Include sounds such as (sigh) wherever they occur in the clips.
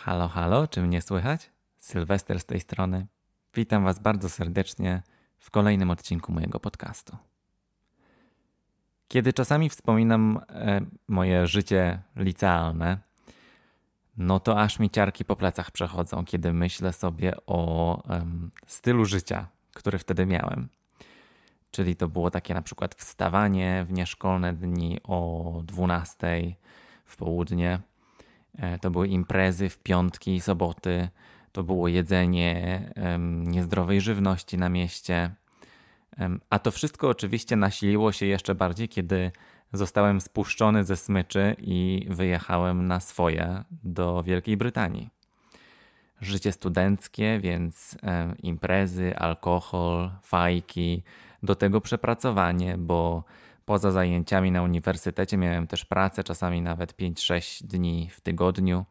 Halo, halo, czy mnie słychać? Sylwester z tej strony. Witam Was bardzo serdecznie w kolejnym odcinku mojego podcastu. Kiedy czasami wspominam e, moje życie licealne, no to aż mi ciarki po plecach przechodzą, kiedy myślę sobie o e, stylu życia, który wtedy miałem. Czyli to było takie na przykład wstawanie w nieszkolne dni o 12 w południe E, to były imprezy w piątki i soboty, to było jedzenie niezdrowej żywności na mieście. A to wszystko oczywiście nasiliło się jeszcze bardziej, kiedy zostałem spuszczony ze smyczy i wyjechałem na swoje do Wielkiej Brytanii. Życie studenckie, więc imprezy, alkohol, fajki, do tego przepracowanie, bo poza zajęciami na uniwersytecie miałem też pracę, czasami nawet 5-6 dni w tygodniu.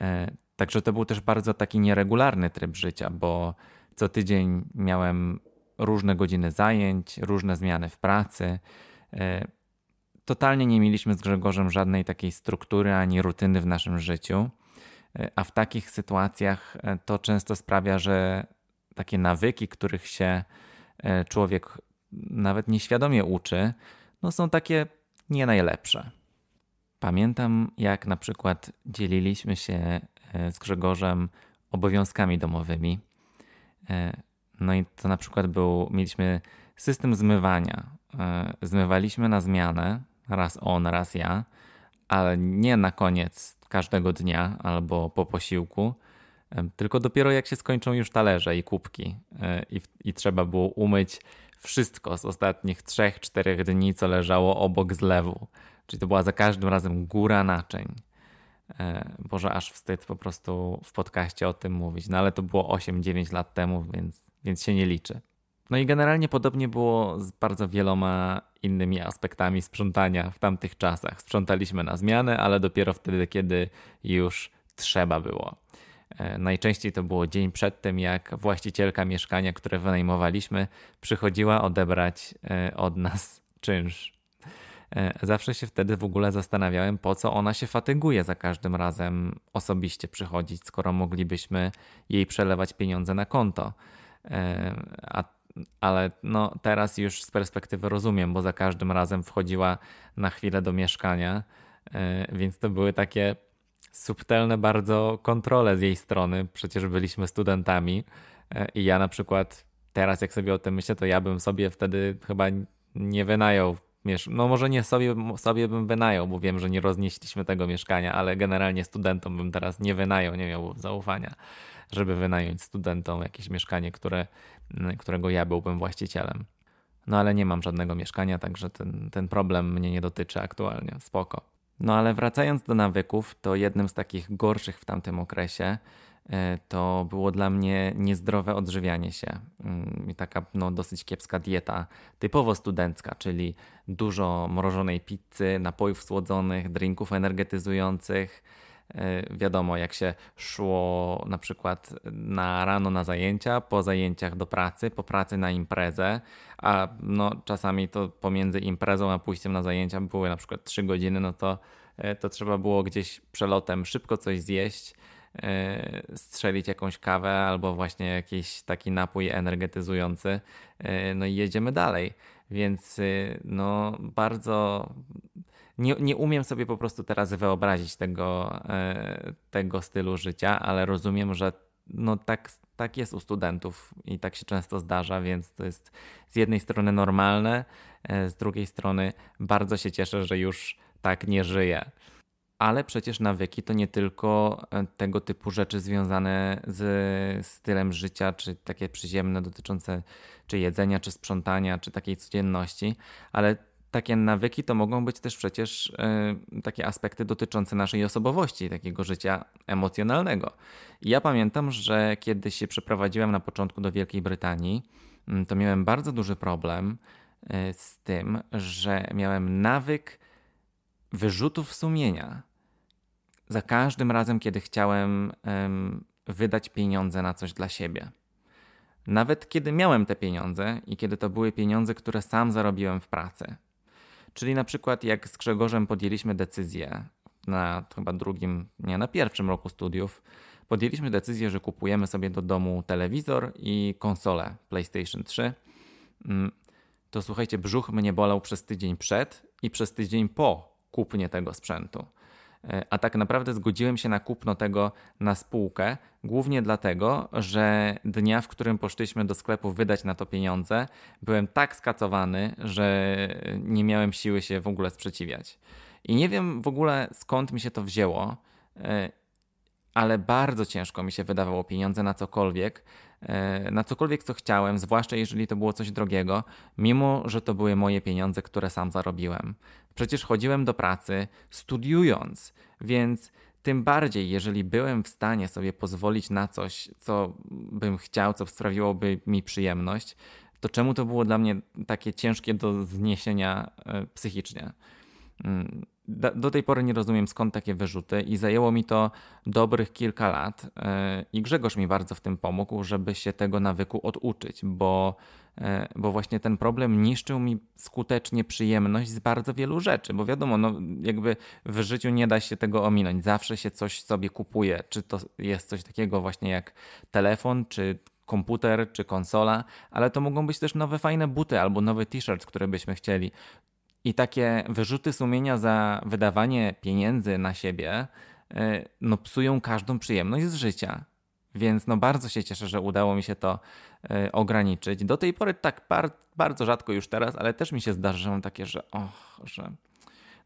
E, także to był też bardzo taki nieregularny tryb życia, bo co tydzień miałem różne godziny zajęć, różne zmiany w pracy. E, totalnie nie mieliśmy z Grzegorzem żadnej takiej struktury ani rutyny w naszym życiu, e, a w takich sytuacjach to często sprawia, że takie nawyki, których się człowiek nawet nieświadomie uczy, no są takie nie najlepsze. Pamiętam, jak na przykład dzieliliśmy się e, z Grzegorzem obowiązkami domowymi. E, no i to na przykład był, mieliśmy system zmywania. E, zmywaliśmy na zmianę, raz on, raz ja, ale nie na koniec każdego dnia albo po posiłku, tylko dopiero jak się skończą już talerze i kubki i, i trzeba było umyć wszystko z ostatnich 3-4 dni, co leżało obok zlewu. Czyli to była za każdym razem góra naczyń. E, Boże, aż wstyd po prostu w podcaście o tym mówić. No ale to było 8-9 lat temu, więc, więc się nie liczy. No i generalnie podobnie było z bardzo wieloma innymi aspektami sprzątania w tamtych czasach. Sprzątaliśmy na zmianę, ale dopiero wtedy, kiedy już trzeba było. E, najczęściej to było dzień przed tym, jak właścicielka mieszkania, które wynajmowaliśmy, przychodziła odebrać e, od nas czynsz. E, zawsze się wtedy w ogóle zastanawiałem, po co ona się fatyguje za każdym razem osobiście przychodzić, skoro moglibyśmy jej przelewać pieniądze na konto. A ale no, teraz już z perspektywy rozumiem, bo za każdym razem wchodziła na chwilę do mieszkania, więc to były takie subtelne bardzo kontrole z jej strony. Przecież byliśmy studentami e, i ja na przykład teraz, jak sobie o tym myślę, to ja bym sobie wtedy chyba nie wynajął. No może nie sobie, sobie bym wynajął, bo wiem, że nie roznieśliśmy tego mieszkania, ale generalnie studentom bym teraz nie wynajął, nie miałbym zaufania, żeby wynająć studentom jakieś mieszkanie, które, którego ja byłbym właścicielem. No ale nie mam żadnego mieszkania, także ten, ten problem mnie nie dotyczy aktualnie. Spoko. No ale wracając do nawyków, to jednym z takich gorszych w tamtym okresie e, to było dla mnie niezdrowe odżywianie się mm, i taka no, dosyć kiepska dieta, typowo studencka, czyli dużo mrożonej pizzy, napojów słodzonych, drinków energetyzujących E, wiadomo, jak się szło na przykład na rano na zajęcia, po zajęciach do pracy, po pracy na imprezę, a no, czasami to pomiędzy imprezą a pójściem na zajęcia były na przykład 3 godziny, no to, e, to trzeba było gdzieś przelotem szybko coś zjeść, e, strzelić jakąś kawę albo właśnie jakiś taki napój energetyzujący, no i jedziemy dalej. Więc y, no bardzo nie, nie umiem sobie po prostu teraz wyobrazić tego, e, tego stylu życia, ale rozumiem, że no tak, tak jest u studentów i tak się często zdarza, więc to jest z jednej strony normalne, e, z drugiej strony bardzo się cieszę, że już tak nie żyję. Ale przecież nawyki to nie tylko e, tego typu rzeczy związane z stylem życia, czy takie przyziemne dotyczące czy jedzenia, czy sprzątania, czy takiej codzienności, ale takie nawyki to mogą być też przecież y, takie aspekty dotyczące naszej osobowości, takiego życia emocjonalnego. I ja pamiętam, że kiedy się przeprowadziłem na początku do Wielkiej Brytanii, y, to miałem bardzo duży problem y, z tym, że miałem nawyk wyrzutów sumienia. Za każdym razem, kiedy chciałem wydać pieniądze na coś dla siebie. Nawet kiedy miałem te pieniądze i kiedy to były pieniądze, które sam zarobiłem w pracy, Czyli na przykład jak z Grzegorzem podjęliśmy decyzję na chyba drugim, nie, na pierwszym roku studiów, podjęliśmy decyzję, że kupujemy sobie do domu telewizor i konsolę PlayStation 3. Mm, to słuchajcie, brzuch mnie bolał przez tydzień przed i przez tydzień po kupnie tego sprzętu. E, a tak naprawdę zgodziłem się na kupno tego na spółkę, głównie dlatego, że dnia, w którym poszliśmy do sklepu wydać na to pieniądze, byłem tak skacowany, że nie miałem siły się w ogóle sprzeciwiać. I nie wiem w ogóle skąd mi się to wzięło e, ale bardzo ciężko mi się wydawało pieniądze na cokolwiek, e, na cokolwiek co chciałem, zwłaszcza jeżeli to było coś drogiego, mimo że to były moje pieniądze, które sam zarobiłem. Przecież chodziłem do pracy studiując, więc tym bardziej, jeżeli byłem w stanie sobie pozwolić na coś, co bym chciał, co sprawiłoby mi przyjemność, to czemu to było dla mnie takie ciężkie do zniesienia e, psychicznie? Mm do tej pory nie rozumiem skąd takie wyrzuty i zajęło mi to dobrych kilka lat. E, I Grzegorz mi bardzo w tym pomógł, żeby się tego nawyku oduczyć, bo, e, bo właśnie ten problem niszczył mi skutecznie przyjemność z bardzo wielu rzeczy, bo wiadomo, no, jakby w życiu nie da się tego ominąć. Zawsze się coś sobie kupuje, czy to jest coś takiego właśnie jak telefon, czy komputer czy konsola, ale to mogą być też nowe fajne buty albo nowy t-shirt, który byśmy chcieli. I takie wyrzuty sumienia za wydawanie pieniędzy na siebie e, no, psują każdą przyjemność z życia. Więc no, bardzo się cieszę, że udało mi się to e, ograniczyć. Do tej pory tak bar bardzo rzadko już teraz, ale też mi się zdarzyło takie, że och, że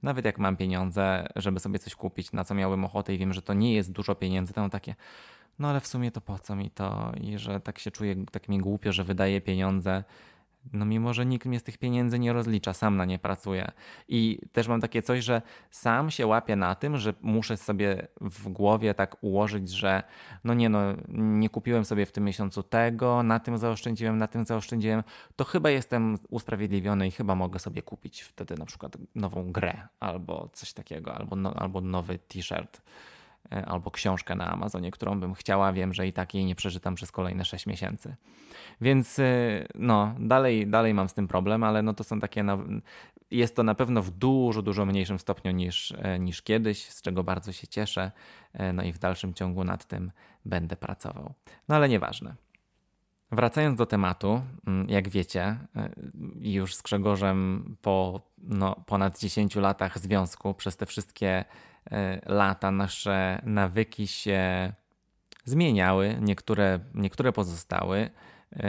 nawet jak mam pieniądze, żeby sobie coś kupić, na co miałem ochotę i wiem, że to nie jest dużo pieniędzy, to mam takie, no ale w sumie to po co mi to i że tak się czuję, tak mi głupio, że wydaję pieniądze no mimo, że nikt mnie z tych pieniędzy nie rozlicza, sam na nie pracuję. I też mam takie coś, że sam się łapię na tym, że muszę sobie w głowie tak ułożyć, że no nie no, nie kupiłem sobie w tym miesiącu tego, na tym zaoszczędziłem, na tym zaoszczędziłem, to chyba jestem usprawiedliwiony i chyba mogę sobie kupić wtedy na przykład nową grę albo coś takiego, albo, no, albo nowy t-shirt. E, albo książkę na Amazonie, którą bym chciała, wiem, że i tak jej nie przeczytam przez kolejne 6 miesięcy. Więc e, no, dalej, dalej mam z tym problem, ale no to są takie, jest to na pewno w dużo, dużo mniejszym stopniu niż, e, niż kiedyś, z czego bardzo się cieszę, no i w dalszym ciągu nad tym będę pracował. No ale nieważne. Wracając do tematu, mm, jak wiecie, już z Grzegorzem po no, ponad 10 latach związku, przez te wszystkie E, lata nasze nawyki się zmieniały, niektóre, niektóre pozostały. E,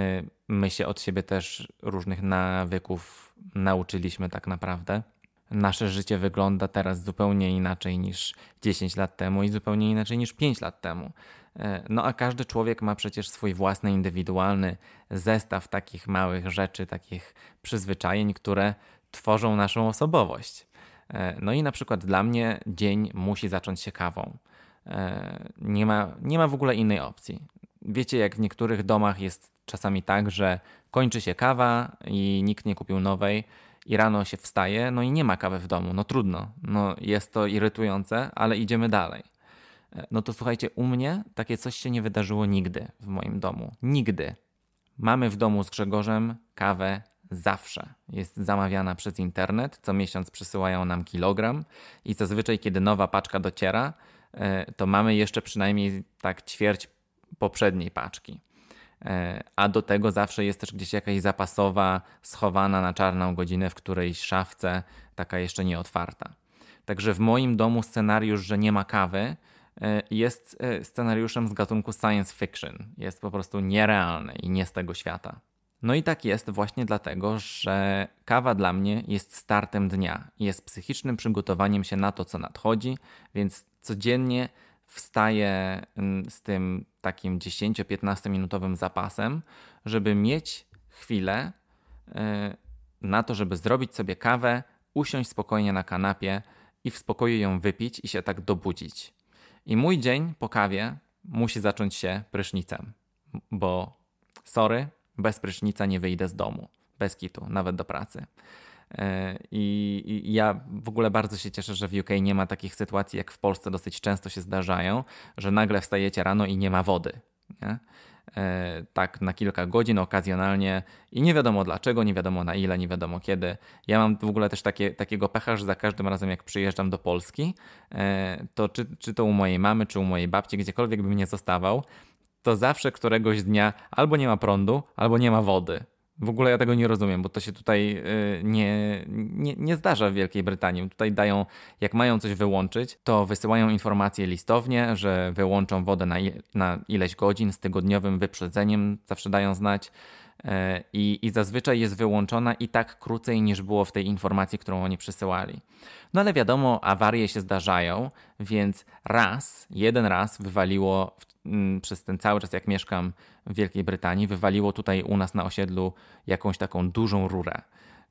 my się od siebie też różnych nawyków nauczyliśmy, tak naprawdę. Nasze życie wygląda teraz zupełnie inaczej niż 10 lat temu i zupełnie inaczej niż 5 lat temu. E, no a każdy człowiek ma przecież swój własny, indywidualny zestaw takich małych rzeczy, takich przyzwyczajeń, które tworzą naszą osobowość. E, no i na przykład dla mnie dzień musi zacząć się kawą. E, nie ma, nie ma w ogóle innej opcji. Wiecie, jak w niektórych domach jest czasami tak, że kończy się kawa i nikt nie kupił nowej, i rano się wstaje, no i nie ma kawy w domu. No trudno, no jest to irytujące, ale idziemy dalej. E, no to słuchajcie, u mnie takie coś się nie wydarzyło nigdy w moim domu. Nigdy. Mamy w domu z Grzegorzem kawę zawsze jest zamawiana przez internet. Co miesiąc przysyłają nam kilogram i zazwyczaj, kiedy nowa paczka dociera, e, to mamy jeszcze przynajmniej tak ćwierć poprzedniej paczki. E, a do tego zawsze jest też gdzieś jakaś zapasowa, schowana na czarną godzinę w którejś szafce, taka jeszcze nieotwarta. Także w moim domu scenariusz, że nie ma kawy, e, jest scenariuszem z gatunku science fiction. Jest po prostu nierealny i nie z tego świata. No i tak jest właśnie dlatego, że kawa dla mnie jest startem dnia, jest psychicznym przygotowaniem się na to, co nadchodzi, więc codziennie wstaję mm, z tym takim 10-15 minutowym zapasem, żeby mieć chwilę y, na to, żeby zrobić sobie kawę, usiąść spokojnie na kanapie i w spokoju ją wypić i się tak dobudzić. I mój dzień po kawie musi zacząć się prysznicem, bo sorry, bez prysznica nie wyjdę z domu, bez kitu, nawet do pracy. E, I, I, ja w ogóle bardzo się cieszę, że w UK nie ma takich sytuacji, jak w Polsce dosyć często się zdarzają, że nagle wstajecie rano i nie ma wody. Nie? E, tak na kilka godzin, okazjonalnie i nie wiadomo dlaczego, nie wiadomo na ile, nie wiadomo kiedy. Ja mam w ogóle też takie, takiego pecha, że za każdym razem jak przyjeżdżam do Polski, e, to czy, czy to u mojej mamy, czy u mojej babci, gdziekolwiek bym nie zostawał, to zawsze któregoś dnia albo nie ma prądu, albo nie ma wody. W ogóle ja tego nie rozumiem, bo to się tutaj y, nie, nie, nie, zdarza w Wielkiej Brytanii. Tutaj dają, jak mają coś wyłączyć, to wysyłają informacje listownie, że wyłączą wodę na, na ileś godzin z tygodniowym wyprzedzeniem, zawsze dają znać. E, i, i zazwyczaj jest wyłączona i tak krócej niż było w tej informacji, którą oni przysyłali. No ale wiadomo, awarie się zdarzają, więc raz, jeden raz wywaliło m, mm, przez ten cały czas, jak mieszkam w Wielkiej Brytanii, wywaliło tutaj u nas na osiedlu jakąś taką dużą rurę.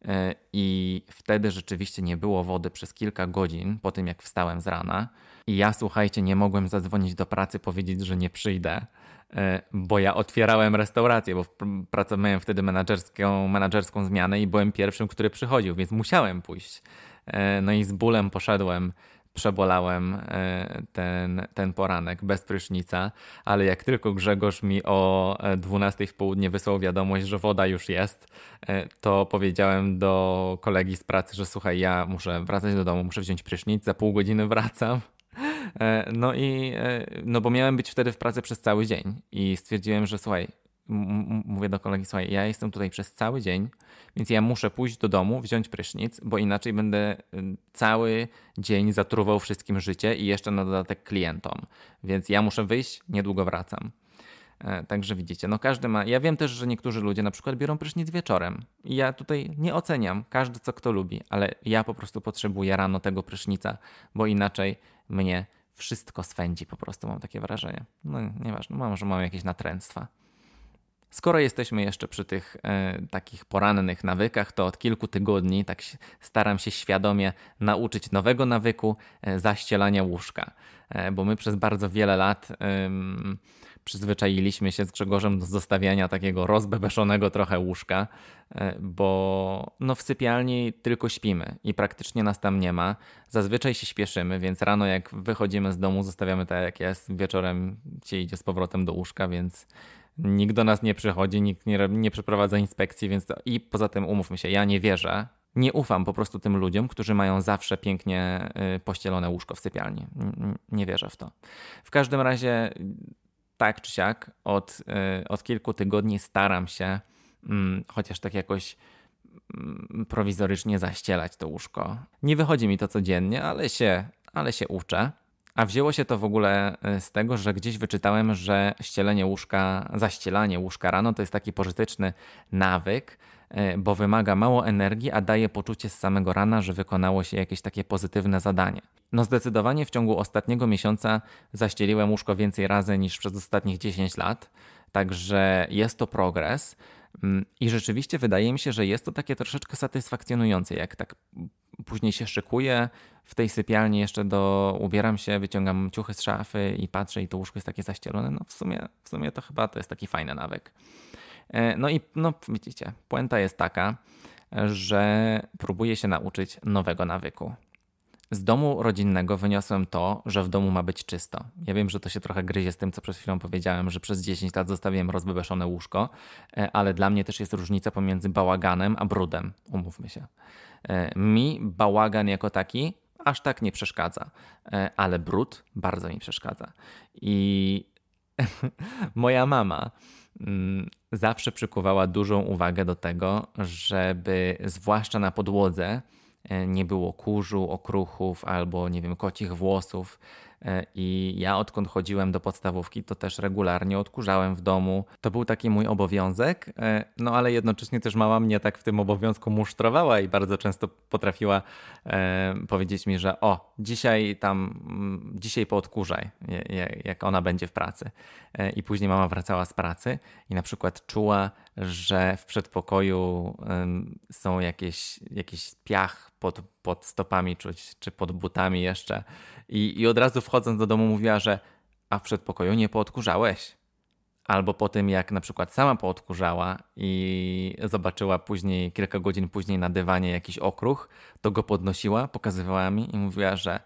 E, I wtedy rzeczywiście nie było wody przez kilka godzin po tym, jak wstałem z rana. I ja, słuchajcie, nie mogłem zadzwonić do pracy, powiedzieć, że nie przyjdę, e, bo ja otwierałem restaurację, bo pracowałem wtedy menedżerską, menadżerską zmianę i byłem pierwszym, który przychodził, więc musiałem pójść. E, no i z bólem poszedłem przebolałem e, ten, ten poranek bez prysznica, ale jak tylko Grzegorz mi o 12 e, w południe wysłał wiadomość, że woda już jest, e, to powiedziałem do kolegi z pracy, że słuchaj, ja muszę wracać do domu, muszę wziąć prysznic, za pół godziny wracam. No i no bo miałem być wtedy w pracy przez cały dzień i stwierdziłem, że słuchaj, mówię do kolegi, słuchaj, ja jestem tutaj przez cały dzień, więc ja muszę pójść do domu, wziąć prysznic, bo inaczej będę y, cały dzień zatruwał wszystkim życie i jeszcze na dodatek klientom. Więc ja muszę wyjść, niedługo wracam. E, także widzicie, no każdy ma. Ja wiem też, że niektórzy ludzie na przykład biorą prysznic wieczorem. I ja tutaj nie oceniam, każdy co kto lubi, ale ja po prostu potrzebuję rano tego prysznica, bo inaczej mnie wszystko swędzi, po prostu mam takie wrażenie. No nieważne, może mam jakieś natręctwa. Skoro jesteśmy jeszcze przy tych e, takich porannych nawykach, to od kilku tygodni tak staram się świadomie nauczyć nowego nawyku e, zaścielania łóżka, e, bo my przez bardzo wiele lat przyzwyczailiśmy się z Grzegorzem do zostawiania takiego rozbebeszonego trochę łóżka, bo no w sypialni tylko śpimy i praktycznie nas tam nie ma. Zazwyczaj się śpieszymy, więc rano jak wychodzimy z domu, zostawiamy tak jak jest, wieczorem się idzie z powrotem do łóżka, więc Nikt do nas nie przychodzi, nikt nie, nie przeprowadza inspekcji, więc to... i poza tym umówmy się, ja nie wierzę, nie ufam po prostu tym ludziom, którzy mają zawsze pięknie y, pościelone łóżko w sypialni. Nie wierzę w to. W każdym razie, tak czy siak, od, y, od kilku tygodni staram się mm, chociaż tak jakoś mm, prowizorycznie zaścielać to łóżko. Nie wychodzi mi to codziennie, ale się, ale się uczę. A wzięło się to w ogóle e, z tego, że gdzieś wyczytałem, że ścielenie łóżka, zaścielanie łóżka rano to jest taki pożyteczny nawyk, e, bo wymaga mało energii, a daje poczucie z samego rana, że wykonało się jakieś takie pozytywne zadanie. No zdecydowanie w ciągu ostatniego miesiąca zaścieliłem łóżko więcej razy niż przez ostatnich 10 lat, także jest to progres. Mm, I rzeczywiście wydaje mi się, że jest to takie troszeczkę satysfakcjonujące, jak tak Później się szykuję, w tej sypialni jeszcze do, ubieram się, wyciągam ciuchy z szafy i patrzę i to łóżko jest takie zaścielone. No w sumie, w sumie to chyba to jest taki fajny nawyk. E, no i no widzicie, puenta jest taka, że próbuję się nauczyć nowego nawyku. Z domu rodzinnego wyniosłem to, że w domu ma być czysto. Ja wiem, że to się trochę gryzie z tym, co przed chwilą powiedziałem, że przez 10 lat zostawiłem rozbebeszone łóżko, e, ale dla mnie też jest różnica pomiędzy bałaganem a brudem, umówmy się. E, mi bałagan jako taki aż tak nie przeszkadza, e, ale brud bardzo mi przeszkadza. I (laughs) moja mama mm, zawsze przykuwała dużą uwagę do tego, żeby zwłaszcza na podłodze E, nie było kurzu, okruchów albo nie wiem, kocich włosów. E, I ja odkąd chodziłem do podstawówki, to też regularnie odkurzałem w domu. To był taki mój obowiązek, e, no ale jednocześnie też mama mnie tak w tym obowiązku musztrowała i bardzo często potrafiła powiedzieć mi, że o, dzisiaj tam, mm, dzisiaj poodkurzaj, jak ona będzie w pracy. I później mama wracała z pracy i na przykład czuła, że w przedpokoju są jakieś, jakiś piach pod, pod stopami czuć, czy pod butami jeszcze. I, I od razu wchodząc do domu mówiła, że a w przedpokoju nie poodkurzałeś. Albo po tym, jak na przykład sama poodkurzała i zobaczyła później, kilka godzin później na dywanie jakiś okruch, to go podnosiła, pokazywała mi i mówiła, że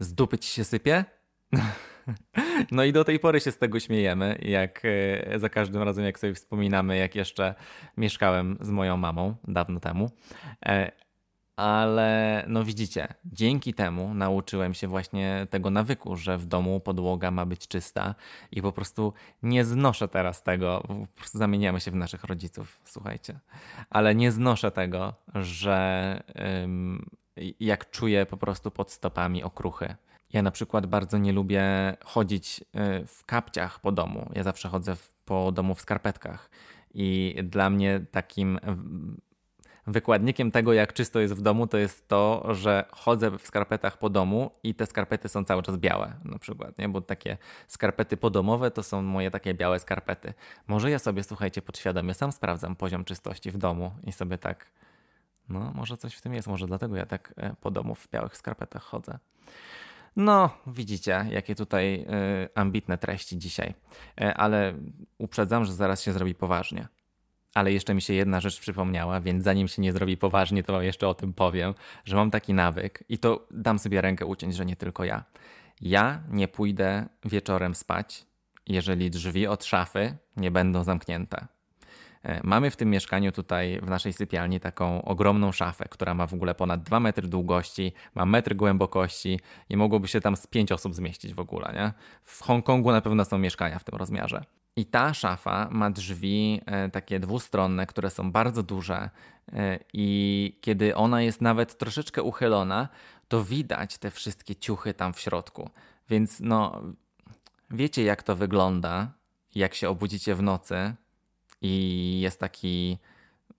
z dupy ci się sypie? (laughs) (laughs) No i do tej pory się z tego śmiejemy, jak e, za każdym razem, jak sobie wspominamy, jak jeszcze mieszkałem z moją mamą dawno temu. E, ale no widzicie, dzięki temu nauczyłem się właśnie tego nawyku, że w domu podłoga ma być czysta i po prostu nie znoszę teraz tego, po prostu zamieniamy się w naszych rodziców, słuchajcie, ale nie znoszę tego, że ym, jak czuję po prostu pod stopami okruchy ja na przykład bardzo nie lubię chodzić e, w kapciach po domu. Ja zawsze chodzę po domu w skarpetkach. I dla mnie takim wykładnikiem tego, jak czysto jest w domu, to jest to, że chodzę w skarpetach po domu i te skarpety są cały czas białe, na przykład, nie? bo takie skarpety podomowe to są moje takie białe skarpety. Może ja sobie, słuchajcie, podświadomie sam sprawdzam poziom czystości w domu i sobie tak, no może coś w tym jest, może dlatego ja tak e, po domu w białych skarpetach chodzę. No, widzicie, jakie tutaj y, ambitne treści dzisiaj, e, ale uprzedzam, że zaraz się zrobi poważnie. Ale jeszcze mi się jedna rzecz przypomniała, więc zanim się nie zrobi poważnie, to wam jeszcze o tym powiem, że mam taki nawyk i to dam sobie rękę uciąć, że nie tylko ja. Ja nie pójdę wieczorem spać, jeżeli drzwi od szafy nie będą zamknięte. E, mamy w tym mieszkaniu tutaj w naszej sypialni taką ogromną szafę, która ma w ogóle ponad 2 metry długości, ma metr głębokości i mogłoby się tam z 5 osób zmieścić w ogóle. Nie? W Hongkongu na pewno są mieszkania w tym rozmiarze. I ta szafa ma drzwi e, takie dwustronne, które są bardzo duże, e, i kiedy ona jest nawet troszeczkę uchylona, to widać te wszystkie ciuchy tam w środku. Więc no, wiecie jak to wygląda, jak się obudzicie w nocy i jest taki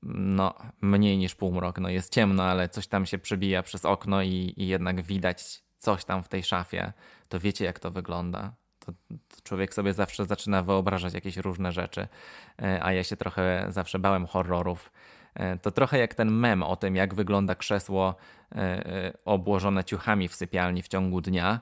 no, mniej niż półmrok, no jest ciemno, ale coś tam się przebija przez okno i, i jednak widać coś tam w tej szafie, to wiecie jak to wygląda. To, to człowiek sobie zawsze zaczyna wyobrażać jakieś różne rzeczy, e, a ja się trochę zawsze bałem horrorów. E, to trochę jak ten mem o tym, jak wygląda krzesło e, obłożone ciuchami w sypialni w ciągu dnia,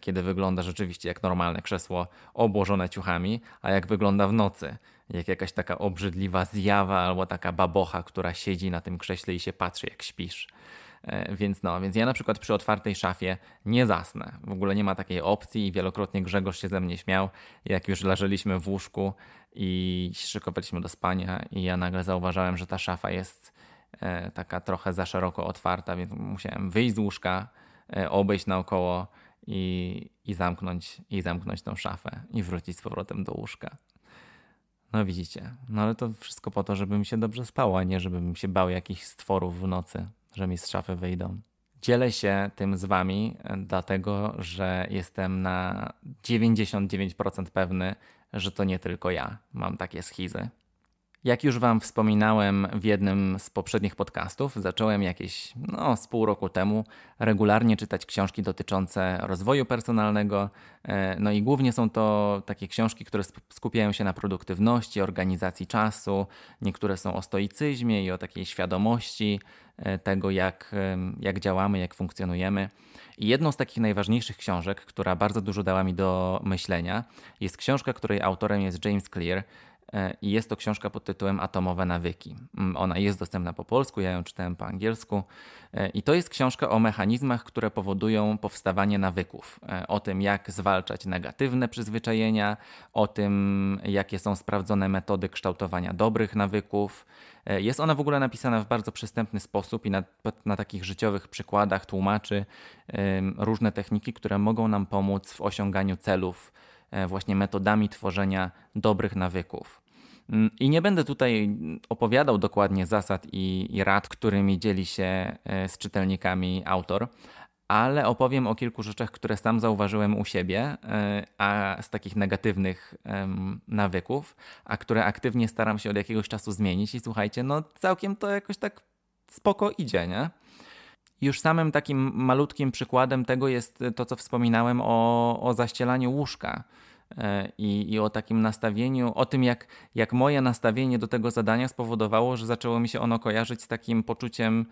kiedy wygląda rzeczywiście jak normalne krzesło obłożone ciuchami, a jak wygląda w nocy jak jakaś taka obrzydliwa zjawa albo taka babocha, która siedzi na tym krześle i się patrzy, jak śpisz. E, więc no, więc ja na przykład przy otwartej szafie nie zasnę. W ogóle nie ma takiej opcji i wielokrotnie Grzegorz się ze mnie śmiał, jak już leżeliśmy w łóżku i szykowaliśmy do spania i ja nagle zauważyłem, że ta szafa jest e, taka trochę za szeroko otwarta, więc musiałem wyjść z łóżka, e, obejść naokoło i, i, zamknąć, i zamknąć tą szafę i wrócić z powrotem do łóżka. No widzicie, no ale to wszystko po to, żebym się dobrze a nie żebym się bał jakichś stworów w nocy, że mi z szafy wyjdą. Dzielę się tym z wami, e, dlatego że jestem na 99% pewny, że to nie tylko ja mam takie schizy. Jak już Wam wspominałem w jednym z poprzednich podcastów, zacząłem jakieś no, z pół roku temu regularnie czytać książki dotyczące rozwoju personalnego. E, no i głównie są to takie książki, które skupiają się na produktywności, organizacji czasu. Niektóre są o stoicyzmie i o takiej świadomości e, tego, jak, jak działamy, jak funkcjonujemy. I jedną z takich najważniejszych książek, która bardzo dużo dała mi do myślenia, jest książka, której autorem jest James Clear. E, i jest to książka pod tytułem Atomowe nawyki. Mm, ona jest dostępna po polsku, ja ją czytałem po angielsku. E, I to jest książka o mechanizmach, które powodują powstawanie nawyków, e, o tym jak zwalczać negatywne przyzwyczajenia, o tym jakie są sprawdzone metody kształtowania dobrych nawyków. Jest ona w ogóle napisana w bardzo przystępny sposób i na, na takich życiowych przykładach tłumaczy różne techniki, które mogą nam pomóc w osiąganiu celów właśnie metodami tworzenia dobrych nawyków. Mm, I nie będę tutaj opowiadał dokładnie zasad i, i rad, którymi dzieli się e, z czytelnikami autor, ale opowiem o kilku rzeczach, które sam zauważyłem u siebie, e, a z takich negatywnych nawyków, a które aktywnie staram się od jakiegoś czasu zmienić. I słuchajcie, no całkiem to jakoś tak spoko idzie, nie? Już samym takim malutkim przykładem tego jest to, co wspominałem o, o zaścielaniu łóżka. E, i, i o takim nastawieniu, o tym jak, jak moje nastawienie do tego zadania spowodowało, że zaczęło mi się ono kojarzyć z takim poczuciem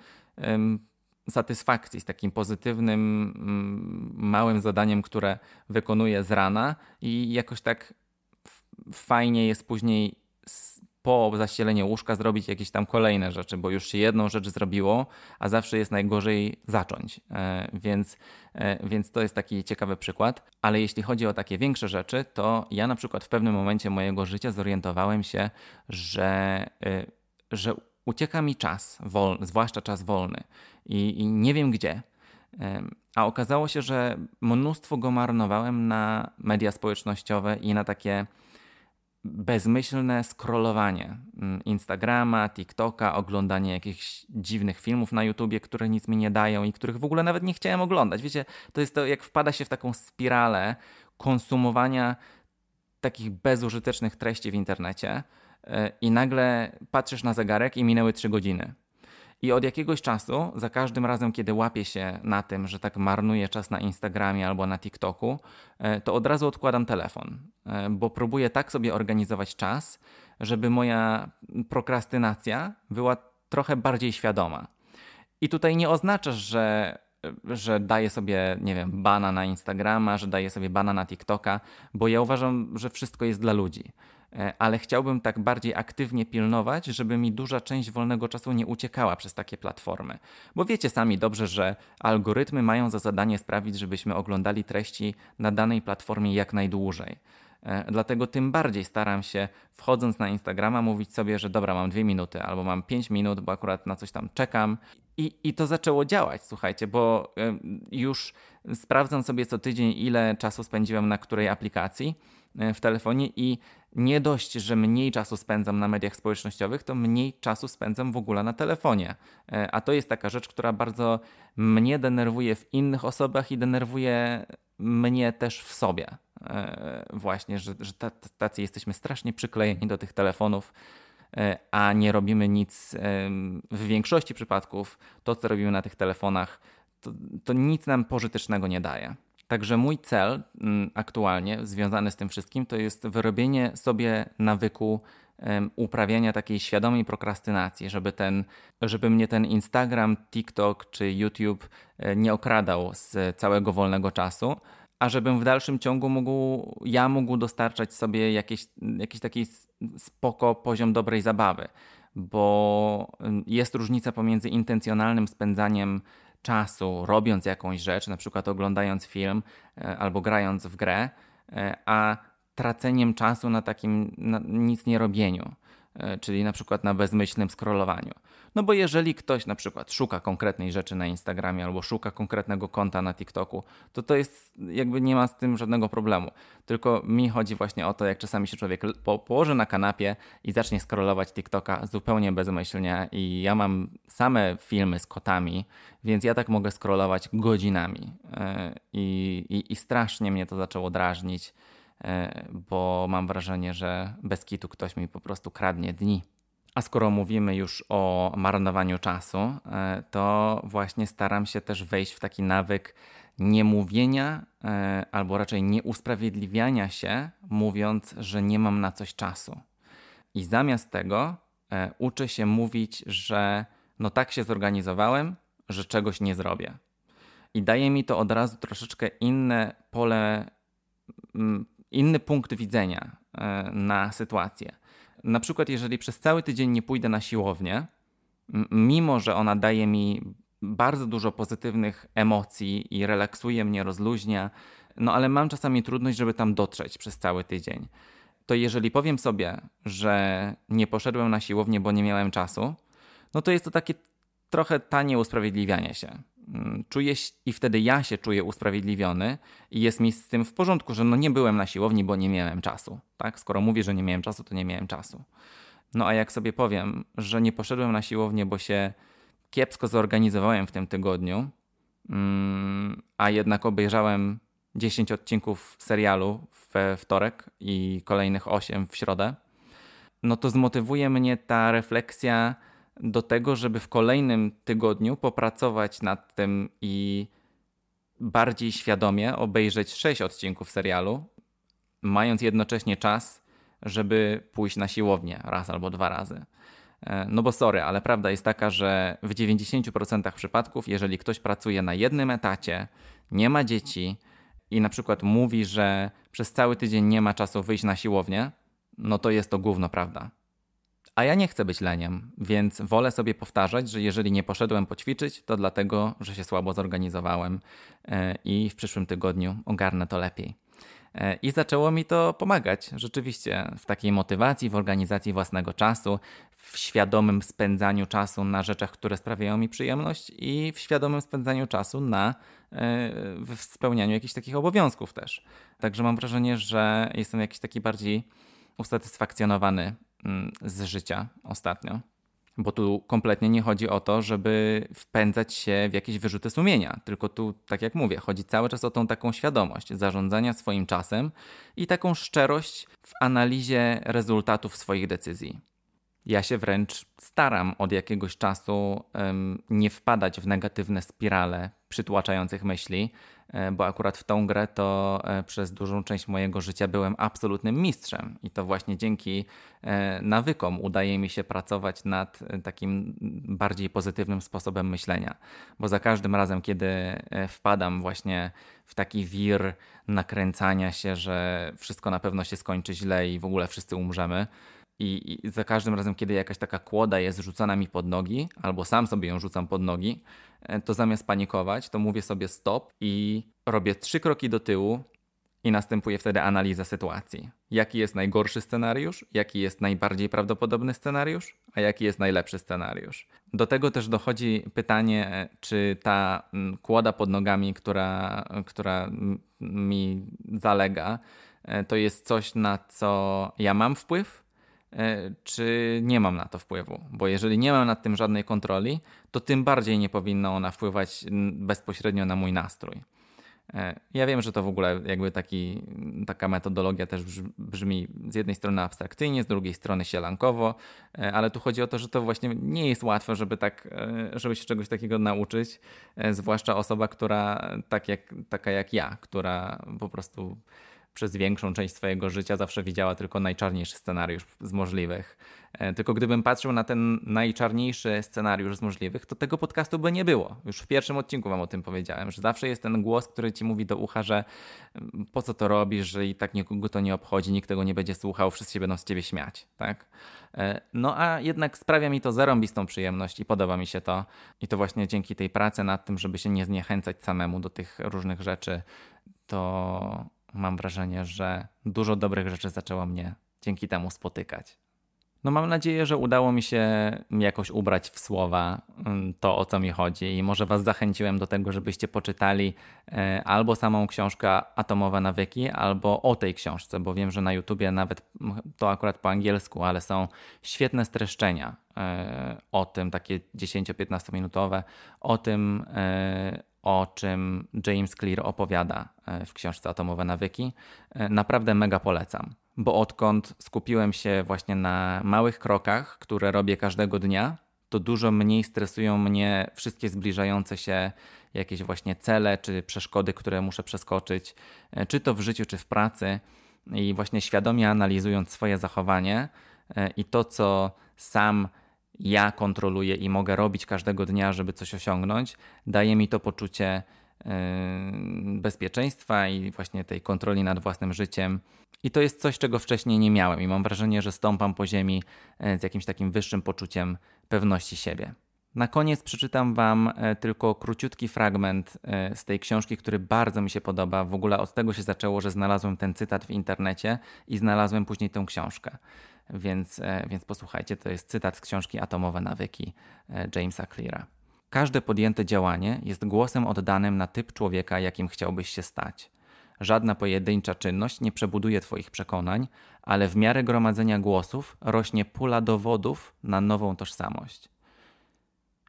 satysfakcji, z takim pozytywnym, mm, małym zadaniem, które wykonuję z rana i jakoś tak fajnie jest później po zaścieleniu łóżka zrobić jakieś tam kolejne rzeczy, bo już się jedną rzecz zrobiło, a zawsze jest najgorzej zacząć. E, więc, e, więc to jest taki ciekawy przykład. Ale jeśli chodzi o takie większe rzeczy, to ja na przykład w pewnym momencie mojego życia zorientowałem się, że, e, że ucieka mi czas, wolny, zwłaszcza czas wolny, i, i nie wiem gdzie. A okazało się, że mnóstwo go marnowałem na media społecznościowe i na takie bezmyślne scrollowanie mm, Instagrama, TikToka, oglądanie jakichś dziwnych filmów na YouTubie, które nic mi nie dają i których w ogóle nawet nie chciałem oglądać. Wiecie, to jest to, jak wpada się w taką spiralę konsumowania takich bezużytecznych treści w internecie e, i nagle patrzysz na zegarek i minęły trzy godziny. I od jakiegoś czasu, za każdym razem, kiedy łapię się na tym, że tak marnuję czas na Instagramie albo na TikToku, e, to od razu odkładam telefon, e, bo próbuję tak sobie organizować czas, żeby moja prokrastynacja była trochę bardziej świadoma. I tutaj nie oznaczasz, że e, że daję sobie, nie wiem, bana na Instagrama, że daję sobie bana na TikToka, bo ja uważam, że wszystko jest dla ludzi. E, ale chciałbym tak bardziej aktywnie pilnować, żeby mi duża część wolnego czasu nie uciekała przez takie platformy. Bo wiecie sami dobrze, że algorytmy mają za zadanie sprawić, żebyśmy oglądali treści na danej platformie jak najdłużej. E, dlatego tym bardziej staram się, wchodząc na Instagrama, mówić sobie, że dobra, mam dwie minuty albo mam pięć minut, bo akurat na coś tam czekam. I, I to zaczęło działać, słuchajcie, bo już sprawdzam sobie co tydzień, ile czasu spędziłem na której aplikacji e, w telefonie i nie dość, że mniej czasu spędzam na mediach społecznościowych, to mniej czasu spędzam w ogóle na telefonie. E, a to jest taka rzecz, która bardzo mnie denerwuje w innych osobach i denerwuje mnie też w sobie. E, właśnie, że, że tacy jesteśmy strasznie przyklejeni do tych telefonów, e, a nie robimy nic. W większości przypadków to, co robimy na tych telefonach, to, to nic nam pożytecznego nie daje. Także mój cel mm, aktualnie związany z tym wszystkim to jest wyrobienie sobie nawyku uprawiania takiej świadomej prokrastynacji, żeby, ten, żeby mnie ten Instagram, TikTok czy YouTube e, nie okradał z całego wolnego czasu, a żebym w dalszym ciągu mógł, ja mógł dostarczać sobie jakiś, jakiś taki spoko poziom dobrej zabawy, bo jest różnica pomiędzy intencjonalnym spędzaniem czasu robiąc jakąś rzecz, na przykład oglądając film e, albo grając w grę, e, a traceniem czasu na takim na nic nie robieniu. E, czyli na przykład na bezmyślnym scrollowaniu. No bo jeżeli ktoś na przykład szuka konkretnej rzeczy na Instagramie albo szuka konkretnego konta na TikToku, to to jest jakby nie ma z tym żadnego problemu. Tylko mi chodzi właśnie o to, jak czasami się człowiek po położy na kanapie i zacznie scrollować TikToka zupełnie bezmyślnie i ja mam same filmy z kotami, więc ja tak mogę scrollować godzinami e, i, i strasznie mnie to zaczęło drażnić E, bo mam wrażenie, że bez kitu ktoś mi po prostu kradnie dni. A skoro mówimy już o marnowaniu czasu, e, to właśnie staram się też wejść w taki nawyk nie mówienia, e, albo raczej nie usprawiedliwiania się, mówiąc, że nie mam na coś czasu. I zamiast tego uczę się mówić, że no tak się zorganizowałem, że czegoś nie zrobię. I daje mi to od razu troszeczkę inne pole mm, inny punkt widzenia e, na sytuację. Na przykład, jeżeli przez cały tydzień nie pójdę na siłownię, mimo że ona daje mi bardzo dużo pozytywnych emocji i relaksuje mnie, rozluźnia, no ale mam czasami trudność, żeby tam dotrzeć przez cały tydzień. To jeżeli powiem sobie, że nie poszedłem na siłownię, bo nie miałem czasu, no to jest to takie trochę tanie usprawiedliwianie się. Mm, czuję i wtedy ja się czuję usprawiedliwiony i jest mi z tym w porządku, że no nie byłem na siłowni, bo nie miałem czasu. Tak? Skoro mówię, że nie miałem czasu, to nie miałem czasu. No a jak sobie powiem, że nie poszedłem na siłownię, bo się kiepsko zorganizowałem w tym tygodniu, mm, a jednak obejrzałem 10 odcinków serialu we wtorek i kolejnych 8 w środę, no to zmotywuje mnie ta refleksja, do tego, żeby w kolejnym tygodniu popracować nad tym i bardziej świadomie obejrzeć sześć odcinków serialu, mając jednocześnie czas, żeby pójść na siłownię raz albo dwa razy. E, no bo sorry, ale prawda jest taka, że w 90% przypadków, jeżeli ktoś pracuje na jednym etacie, nie ma dzieci i na przykład mówi, że przez cały tydzień nie ma czasu wyjść na siłownię, no to jest to główna prawda. A ja nie chcę być leniem, więc wolę sobie powtarzać, że jeżeli nie poszedłem poćwiczyć, to dlatego, że się słabo zorganizowałem e, i w przyszłym tygodniu ogarnę to lepiej. E, I zaczęło mi to pomagać rzeczywiście w takiej motywacji, w organizacji własnego czasu, w świadomym spędzaniu czasu na rzeczach, które sprawiają mi przyjemność i w świadomym spędzaniu czasu na e, w spełnianiu jakichś takich obowiązków też. Także mam wrażenie, że jestem jakiś taki bardziej usatysfakcjonowany Mm, z życia ostatnio. Bo tu kompletnie nie chodzi o to, żeby wpędzać się w jakieś wyrzuty sumienia, tylko tu, tak jak mówię, chodzi cały czas o tą taką świadomość zarządzania swoim czasem i taką szczerość w analizie rezultatów swoich decyzji. Ja się wręcz staram od jakiegoś czasu nie wpadać w negatywne spirale przytłaczających myśli, e, bo akurat w tą grę to e, przez dużą część mojego życia byłem absolutnym mistrzem i to właśnie dzięki e, nawykom udaje mi się pracować nad takim bardziej pozytywnym sposobem myślenia, bo za każdym razem, kiedy wpadam właśnie w taki wir nakręcania się, że wszystko na pewno się skończy źle i w ogóle wszyscy umrzemy, i, I, za każdym razem, kiedy jakaś taka kłoda jest rzucana mi pod nogi, albo sam sobie ją rzucam pod nogi, e, to zamiast panikować, to mówię sobie stop i robię trzy kroki do tyłu i następuje wtedy analiza sytuacji. Jaki jest najgorszy scenariusz, jaki jest najbardziej prawdopodobny scenariusz, a jaki jest najlepszy scenariusz. Do tego też dochodzi pytanie, e, czy ta kłoda pod nogami, która, która mi zalega, e, to jest coś, na co ja mam wpływ, E, czy nie mam na to wpływu. Bo jeżeli nie mam nad tym żadnej kontroli, to tym bardziej nie powinna ona wpływać bezpośrednio na mój nastrój. E, ja wiem, że to w ogóle jakby taki, taka metodologia też brzmi z jednej strony abstrakcyjnie, z drugiej strony sielankowo, e, ale tu chodzi o to, że to właśnie nie jest łatwe, żeby, tak, żeby się czegoś takiego nauczyć, zwłaszcza osoba, która tak jak, taka jak ja, która po prostu przez większą część swojego życia zawsze widziała tylko najczarniejszy scenariusz z możliwych. E, tylko gdybym patrzył na ten najczarniejszy scenariusz z możliwych, to tego podcastu by nie było. Już w pierwszym odcinku wam o tym powiedziałem, że zawsze jest ten głos, który ci mówi do ucha, że mm, po co to robisz, że i tak nikogo to nie obchodzi, nikt tego nie będzie słuchał, wszyscy się będą z ciebie śmiać, tak? E, no a jednak sprawia mi to zarąbistą przyjemność i podoba mi się to. I to właśnie dzięki tej pracy nad tym, żeby się nie zniechęcać samemu do tych różnych rzeczy, to mam wrażenie, że dużo dobrych rzeczy zaczęło mnie dzięki temu spotykać. No mam nadzieję, że udało mi się jakoś ubrać w słowa mm, to, o co mi chodzi i może Was zachęciłem do tego, żebyście poczytali e, albo samą książkę Atomowe Nawyki, albo o tej książce, bo wiem, że na YouTubie nawet to akurat po angielsku, ale są świetne streszczenia e, o tym, takie 10-15 minutowe, o tym, e, o czym James Clear opowiada e, w książce Atomowe Nawyki, e, naprawdę mega polecam. Bo odkąd skupiłem się właśnie na małych krokach, które robię każdego dnia, to dużo mniej stresują mnie wszystkie zbliżające się jakieś właśnie cele czy przeszkody, które muszę przeskoczyć, e, czy to w życiu, czy w pracy. I właśnie świadomie analizując swoje zachowanie i to, co sam ja kontroluję i mogę robić każdego dnia, żeby coś osiągnąć, daje mi to poczucie y, bezpieczeństwa i właśnie tej kontroli nad własnym życiem. I to jest coś, czego wcześniej nie miałem, i mam wrażenie, że stąpam po ziemi y, z jakimś takim wyższym poczuciem pewności siebie. Na koniec przeczytam Wam y, tylko króciutki fragment z tej książki, który bardzo mi się podoba. W ogóle od tego się zaczęło, że znalazłem ten cytat w internecie i znalazłem później tę książkę więc, e, więc posłuchajcie, to jest cytat z książki Atomowe nawyki e, Jamesa Cleara. Każde podjęte działanie jest głosem oddanym na typ człowieka, jakim chciałbyś się stać. Żadna pojedyncza czynność nie przebuduje Twoich przekonań, ale w miarę gromadzenia głosów rośnie pula dowodów na nową tożsamość.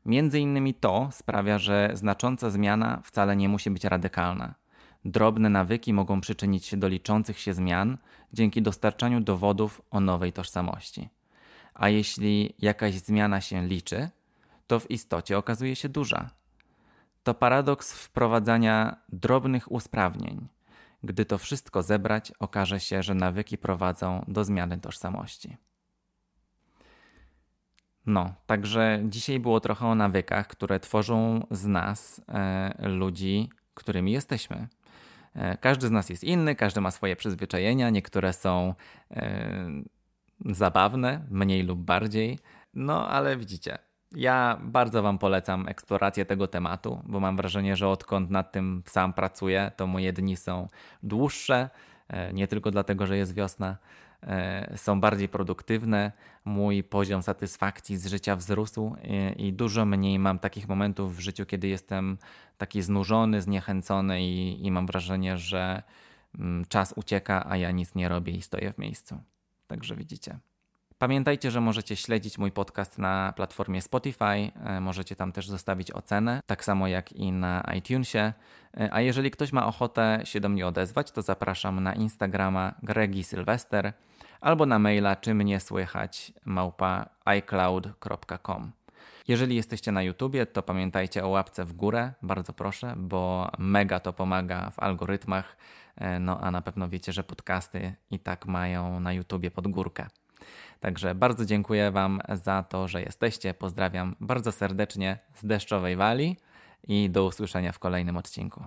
Między innymi to sprawia, że znacząca zmiana wcale nie musi być radykalna drobne nawyki mogą przyczynić się do liczących się zmian dzięki dostarczaniu dowodów o nowej tożsamości. A jeśli jakaś zmiana się liczy, to w istocie okazuje się duża. To paradoks wprowadzania drobnych usprawnień. Gdy to wszystko zebrać, okaże się, że nawyki prowadzą do zmiany tożsamości. No, także dzisiaj było trochę o nawykach, które tworzą z nas e, ludzi, którymi jesteśmy. E, każdy z nas jest inny, każdy ma swoje przyzwyczajenia, niektóre są yy, zabawne, mniej lub bardziej. No ale widzicie, ja bardzo Wam polecam eksplorację tego tematu, bo mam wrażenie, że odkąd nad tym sam pracuję, to moje dni są dłuższe E, nie tylko dlatego, że jest wiosna, e, są bardziej produktywne, mój poziom satysfakcji z życia wzrósł e, i dużo mniej mam takich momentów w życiu, kiedy jestem taki znużony, zniechęcony i, i mam wrażenie, że mm, czas ucieka, a ja nic nie robię i stoję w miejscu. Także widzicie, Pamiętajcie, że możecie śledzić mój podcast na platformie Spotify, e, możecie tam też zostawić ocenę, tak samo jak i na iTunesie. E, a jeżeli ktoś ma ochotę się do mnie odezwać, to zapraszam na Instagrama Gregi Sylwester albo na maila czy mnie słychać małpa iCloud.com. Jeżeli jesteście na YouTubie, to pamiętajcie o łapce w górę, bardzo proszę, bo mega to pomaga w algorytmach. E, no a na pewno wiecie, że podcasty i tak mają na YouTubie pod górkę. Także bardzo dziękuję Wam za to, że jesteście. Pozdrawiam bardzo serdecznie z deszczowej wali i do usłyszenia w kolejnym odcinku.